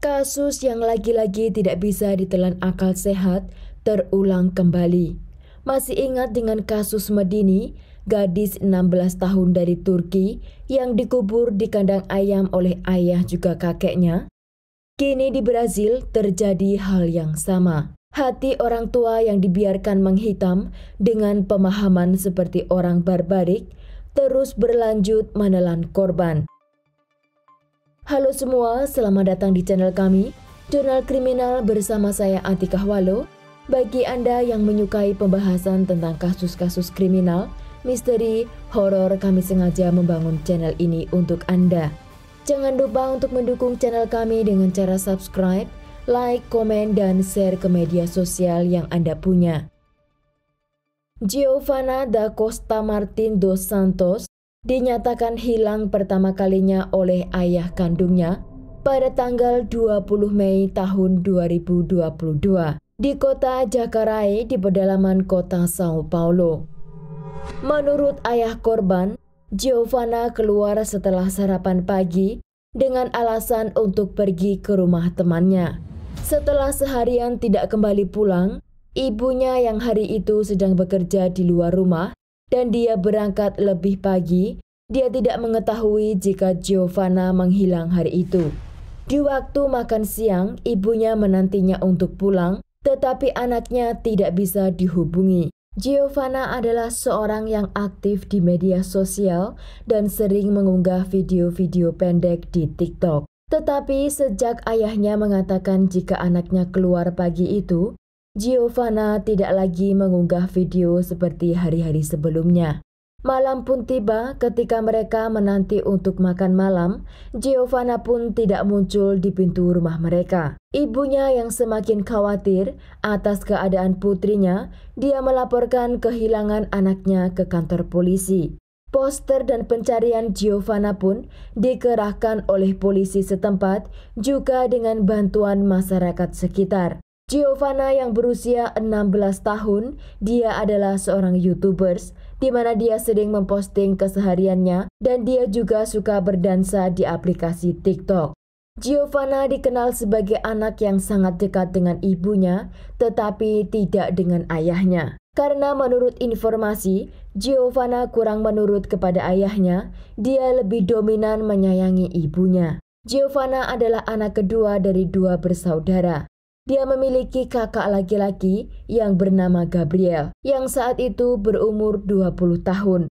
Kasus yang lagi-lagi tidak bisa ditelan akal sehat terulang kembali. Masih ingat dengan kasus Medini, gadis 16 tahun dari Turki yang dikubur di kandang ayam oleh ayah juga kakeknya? Kini di Brazil terjadi hal yang sama. Hati orang tua yang dibiarkan menghitam dengan pemahaman seperti orang barbarik terus berlanjut menelan korban. Halo semua, selamat datang di channel kami, Jurnal Kriminal bersama saya Atika Walo. Bagi Anda yang menyukai pembahasan tentang kasus-kasus kriminal, misteri, horor, kami sengaja membangun channel ini untuk Anda. Jangan lupa untuk mendukung channel kami dengan cara subscribe, like, komen, dan share ke media sosial yang Anda punya. Giovanna da Costa Martin dos Santos dinyatakan hilang pertama kalinya oleh ayah kandungnya pada tanggal 20 Mei tahun 2022 di kota Jakarai di pedalaman kota Sao Paulo. Menurut ayah korban, Giovanna keluar setelah sarapan pagi dengan alasan untuk pergi ke rumah temannya. Setelah seharian tidak kembali pulang, ibunya yang hari itu sedang bekerja di luar rumah dan dia berangkat lebih pagi, dia tidak mengetahui jika Giovanna menghilang hari itu. Di waktu makan siang, ibunya menantinya untuk pulang, tetapi anaknya tidak bisa dihubungi. Giovanna adalah seorang yang aktif di media sosial dan sering mengunggah video-video pendek di TikTok. Tetapi sejak ayahnya mengatakan jika anaknya keluar pagi itu, Giovanna tidak lagi mengunggah video seperti hari-hari sebelumnya. Malam pun tiba ketika mereka menanti untuk makan malam, Giovanna pun tidak muncul di pintu rumah mereka. Ibunya yang semakin khawatir atas keadaan putrinya, dia melaporkan kehilangan anaknya ke kantor polisi. Poster dan pencarian Giovanna pun dikerahkan oleh polisi setempat juga dengan bantuan masyarakat sekitar. Giovanna yang berusia 16 tahun, dia adalah seorang YouTubers di mana dia sering memposting kesehariannya dan dia juga suka berdansa di aplikasi TikTok. Giovanna dikenal sebagai anak yang sangat dekat dengan ibunya, tetapi tidak dengan ayahnya. Karena menurut informasi, Giovanna kurang menurut kepada ayahnya, dia lebih dominan menyayangi ibunya. Giovanna adalah anak kedua dari dua bersaudara. Dia memiliki kakak laki-laki yang bernama Gabriel, yang saat itu berumur 20 tahun.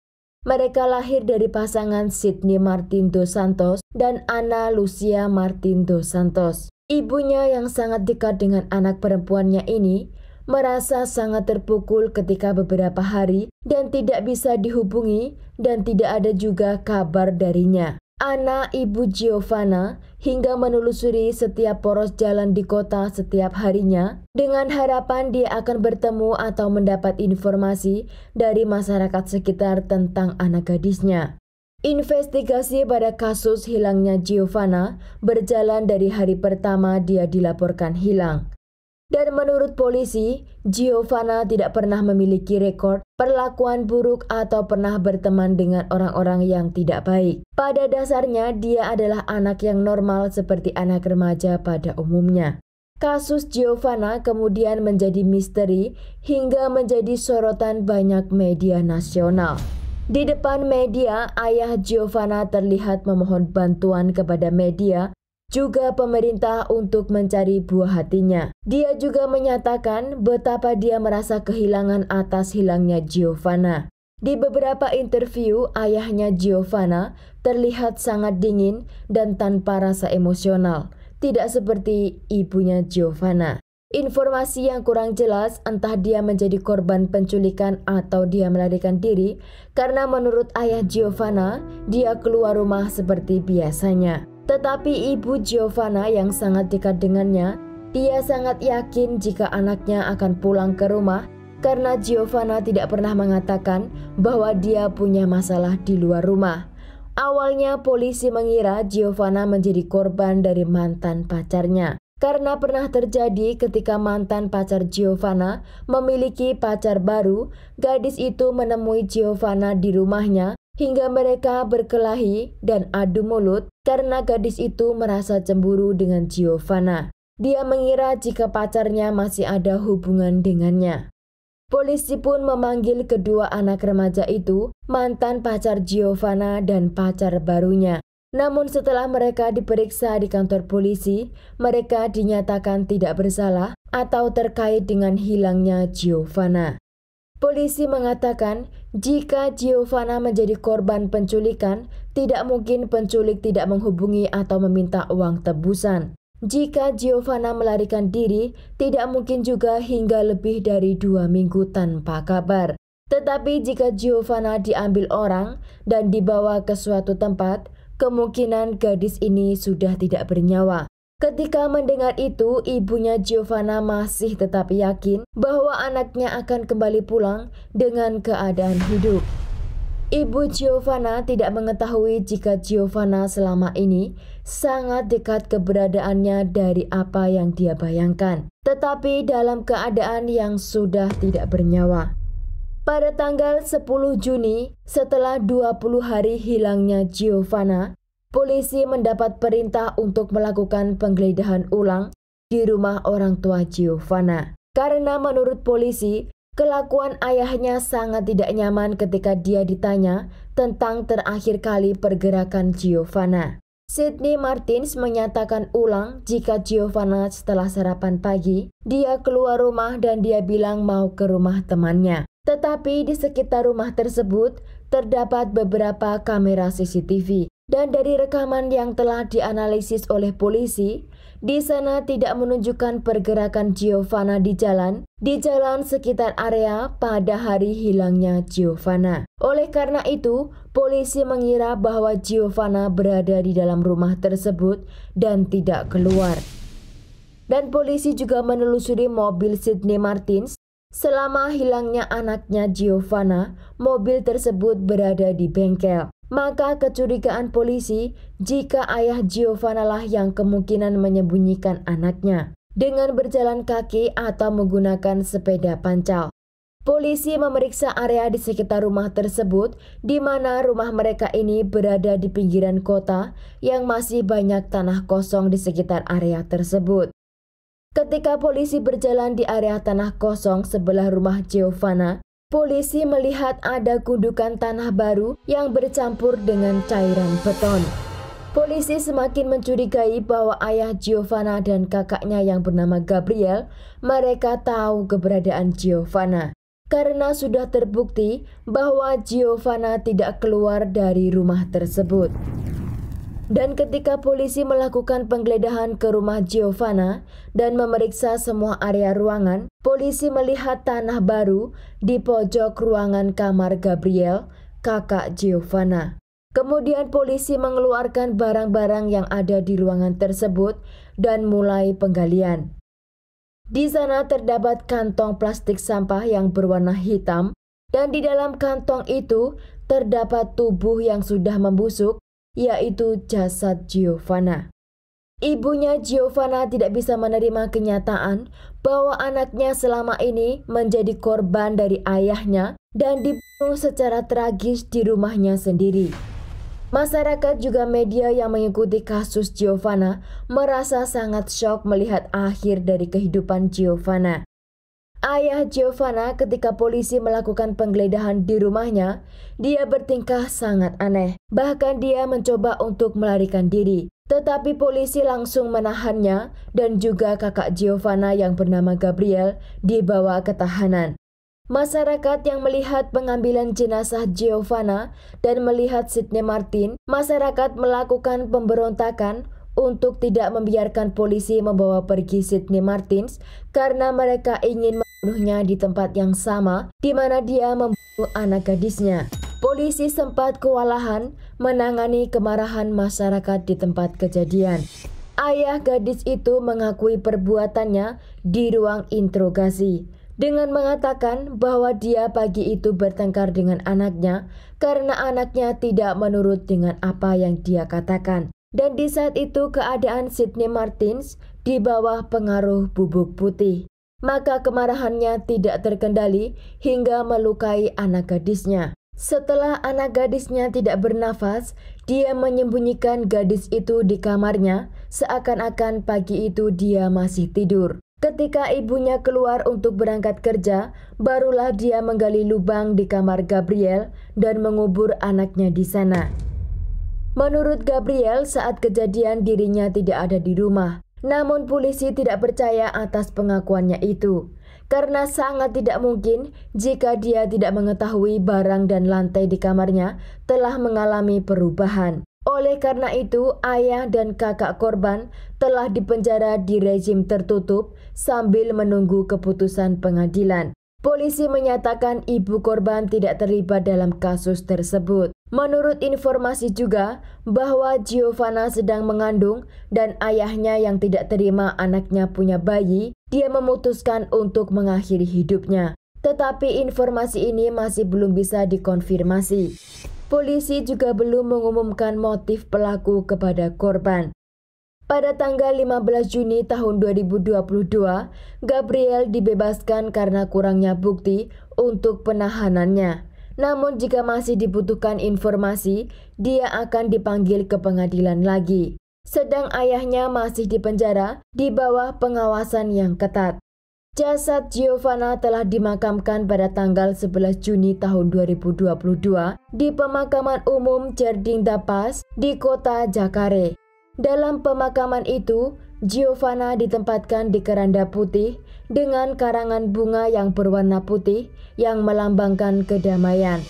Mereka lahir dari pasangan Sidney Martin dos Santos dan Ana Lucia Martin dos Santos. Ibunya yang sangat dekat dengan anak perempuannya ini merasa sangat terpukul ketika beberapa hari dan tidak bisa dihubungi dan tidak ada juga kabar darinya. Ana Ibu Giovanna hingga menelusuri setiap poros jalan di kota setiap harinya dengan harapan dia akan bertemu atau mendapat informasi dari masyarakat sekitar tentang anak gadisnya. Investigasi pada kasus hilangnya Giovanna berjalan dari hari pertama dia dilaporkan hilang. Dan menurut polisi, Giovanna tidak pernah memiliki rekor perlakuan buruk atau pernah berteman dengan orang-orang yang tidak baik. Pada dasarnya, dia adalah anak yang normal seperti anak remaja pada umumnya. Kasus Giovanna kemudian menjadi misteri hingga menjadi sorotan banyak media nasional. Di depan media, ayah Giovanna terlihat memohon bantuan kepada media juga pemerintah untuk mencari buah hatinya. Dia juga menyatakan betapa dia merasa kehilangan atas hilangnya Giovanna. Di beberapa interview, ayahnya Giovanna terlihat sangat dingin dan tanpa rasa emosional, tidak seperti ibunya Giovanna. Informasi yang kurang jelas entah dia menjadi korban penculikan atau dia melarikan diri karena menurut ayah Giovanna, dia keluar rumah seperti biasanya. Tetapi ibu Giovanna yang sangat dekat dengannya, dia sangat yakin jika anaknya akan pulang ke rumah karena Giovanna tidak pernah mengatakan bahwa dia punya masalah di luar rumah. Awalnya polisi mengira Giovanna menjadi korban dari mantan pacarnya karena pernah terjadi ketika mantan pacar Giovanna memiliki pacar baru, gadis itu menemui Giovanna di rumahnya hingga mereka berkelahi dan adu mulut karena gadis itu merasa cemburu dengan Giovanna. Dia mengira jika pacarnya masih ada hubungan dengannya. Polisi pun memanggil kedua anak remaja itu, mantan pacar Giovanna dan pacar barunya. Namun setelah mereka diperiksa di kantor polisi, mereka dinyatakan tidak bersalah atau terkait dengan hilangnya Giovanna. Polisi mengatakan jika Giovanna menjadi korban penculikan, tidak mungkin penculik tidak menghubungi atau meminta uang tebusan. Jika Giovanna melarikan diri, tidak mungkin juga hingga lebih dari dua minggu tanpa kabar. Tetapi jika Giovanna diambil orang dan dibawa ke suatu tempat, kemungkinan gadis ini sudah tidak bernyawa. Ketika mendengar itu, ibunya Giovanna masih tetap yakin bahwa anaknya akan kembali pulang dengan keadaan hidup. Ibu Giovanna tidak mengetahui jika Giovanna selama ini sangat dekat keberadaannya dari apa yang dia bayangkan, tetapi dalam keadaan yang sudah tidak bernyawa. Pada tanggal 10 Juni, setelah 20 hari hilangnya Giovanna, Polisi mendapat perintah untuk melakukan penggeledahan ulang di rumah orang tua Giovanna. Karena menurut polisi, kelakuan ayahnya sangat tidak nyaman ketika dia ditanya tentang terakhir kali pergerakan Giovanna. Sydney Martins menyatakan ulang jika Giovanna setelah sarapan pagi, dia keluar rumah dan dia bilang mau ke rumah temannya. Tetapi di sekitar rumah tersebut terdapat beberapa kamera CCTV dan dari rekaman yang telah dianalisis oleh polisi, di sana tidak menunjukkan pergerakan Giovanna di jalan, di jalan sekitar area pada hari hilangnya Giovanna. Oleh karena itu, polisi mengira bahwa Giovanna berada di dalam rumah tersebut dan tidak keluar. Dan polisi juga menelusuri mobil Sydney Martins Selama hilangnya anaknya Giovanna, mobil tersebut berada di bengkel. Maka kecurigaan polisi jika ayah Giovanna lah yang kemungkinan menyembunyikan anaknya dengan berjalan kaki atau menggunakan sepeda pancal. Polisi memeriksa area di sekitar rumah tersebut, di mana rumah mereka ini berada di pinggiran kota yang masih banyak tanah kosong di sekitar area tersebut. Ketika polisi berjalan di area tanah kosong sebelah rumah Giovanna, Polisi melihat ada gundukan tanah baru yang bercampur dengan cairan beton. Polisi semakin mencurigai bahwa ayah Giovanna dan kakaknya yang bernama Gabriel, mereka tahu keberadaan Giovanna. Karena sudah terbukti bahwa Giovanna tidak keluar dari rumah tersebut. Dan ketika polisi melakukan penggeledahan ke rumah Giovanna dan memeriksa semua area ruangan, polisi melihat tanah baru di pojok ruangan kamar Gabriel, kakak Giovanna. Kemudian polisi mengeluarkan barang-barang yang ada di ruangan tersebut dan mulai penggalian. Di sana terdapat kantong plastik sampah yang berwarna hitam dan di dalam kantong itu terdapat tubuh yang sudah membusuk yaitu jasad Giovanna. Ibunya Giovanna tidak bisa menerima kenyataan bahwa anaknya selama ini menjadi korban dari ayahnya dan dibunuh secara tragis di rumahnya sendiri. Masyarakat juga media yang mengikuti kasus Giovanna merasa sangat shock melihat akhir dari kehidupan Giovanna. Ayah Giovanna ketika polisi melakukan penggeledahan di rumahnya, dia bertingkah sangat aneh. Bahkan dia mencoba untuk melarikan diri. Tetapi polisi langsung menahannya dan juga kakak Giovanna yang bernama Gabriel dibawa ke tahanan. Masyarakat yang melihat pengambilan jenazah Giovanna dan melihat Sidney Martin, masyarakat melakukan pemberontakan untuk tidak membiarkan polisi membawa pergi Sidney Martins karena mereka ingin Membunuhnya di tempat yang sama di mana dia membunuh anak gadisnya. Polisi sempat kewalahan menangani kemarahan masyarakat di tempat kejadian. Ayah gadis itu mengakui perbuatannya di ruang interogasi dengan mengatakan bahwa dia pagi itu bertengkar dengan anaknya karena anaknya tidak menurut dengan apa yang dia katakan. Dan di saat itu keadaan Sydney Martins di bawah pengaruh bubuk putih maka kemarahannya tidak terkendali hingga melukai anak gadisnya. Setelah anak gadisnya tidak bernafas, dia menyembunyikan gadis itu di kamarnya, seakan-akan pagi itu dia masih tidur. Ketika ibunya keluar untuk berangkat kerja, barulah dia menggali lubang di kamar Gabriel dan mengubur anaknya di sana. Menurut Gabriel, saat kejadian dirinya tidak ada di rumah. Namun polisi tidak percaya atas pengakuannya itu karena sangat tidak mungkin jika dia tidak mengetahui barang dan lantai di kamarnya telah mengalami perubahan. Oleh karena itu, ayah dan kakak korban telah dipenjara di rezim tertutup sambil menunggu keputusan pengadilan. Polisi menyatakan ibu korban tidak terlibat dalam kasus tersebut. Menurut informasi juga bahwa Giovanna sedang mengandung dan ayahnya yang tidak terima anaknya punya bayi, dia memutuskan untuk mengakhiri hidupnya. Tetapi informasi ini masih belum bisa dikonfirmasi. Polisi juga belum mengumumkan motif pelaku kepada korban. Pada tanggal 15 Juni tahun 2022, Gabriel dibebaskan karena kurangnya bukti untuk penahanannya. Namun jika masih dibutuhkan informasi, dia akan dipanggil ke pengadilan lagi. Sedang ayahnya masih dipenjara di bawah pengawasan yang ketat. Jasad Giovanna telah dimakamkan pada tanggal 11 Juni tahun 2022 di pemakaman umum Jardin Dapas di kota Jakare. Dalam pemakaman itu, Giovanna ditempatkan di keranda putih dengan karangan bunga yang berwarna putih yang melambangkan kedamaian.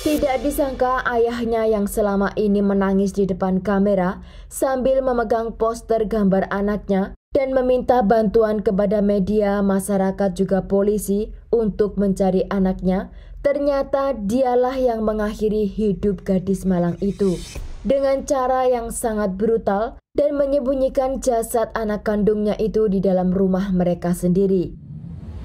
Tidak disangka ayahnya yang selama ini menangis di depan kamera sambil memegang poster gambar anaknya dan meminta bantuan kepada media, masyarakat juga polisi untuk mencari anaknya, ternyata dialah yang mengakhiri hidup gadis malang itu dengan cara yang sangat brutal dan menyembunyikan jasad anak kandungnya itu di dalam rumah mereka sendiri.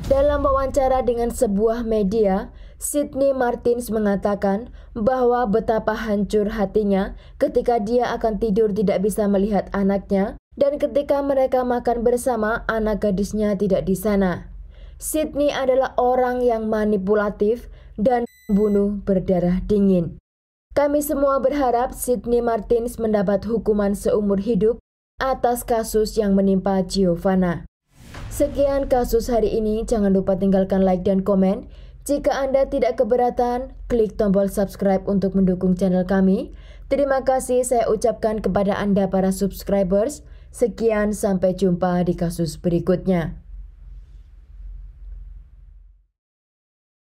Dalam wawancara dengan sebuah media, Sydney Martins mengatakan bahwa betapa hancur hatinya ketika dia akan tidur tidak bisa melihat anaknya dan ketika mereka makan bersama anak gadisnya tidak di sana. Sydney adalah orang yang manipulatif dan bunuh berdarah dingin. Kami semua berharap Sidney Martins mendapat hukuman seumur hidup atas kasus yang menimpa Giovanna. Sekian kasus hari ini, jangan lupa tinggalkan like dan komen. Jika Anda tidak keberatan, klik tombol subscribe untuk mendukung channel kami. Terima kasih saya ucapkan kepada Anda para subscribers. Sekian sampai jumpa di kasus berikutnya.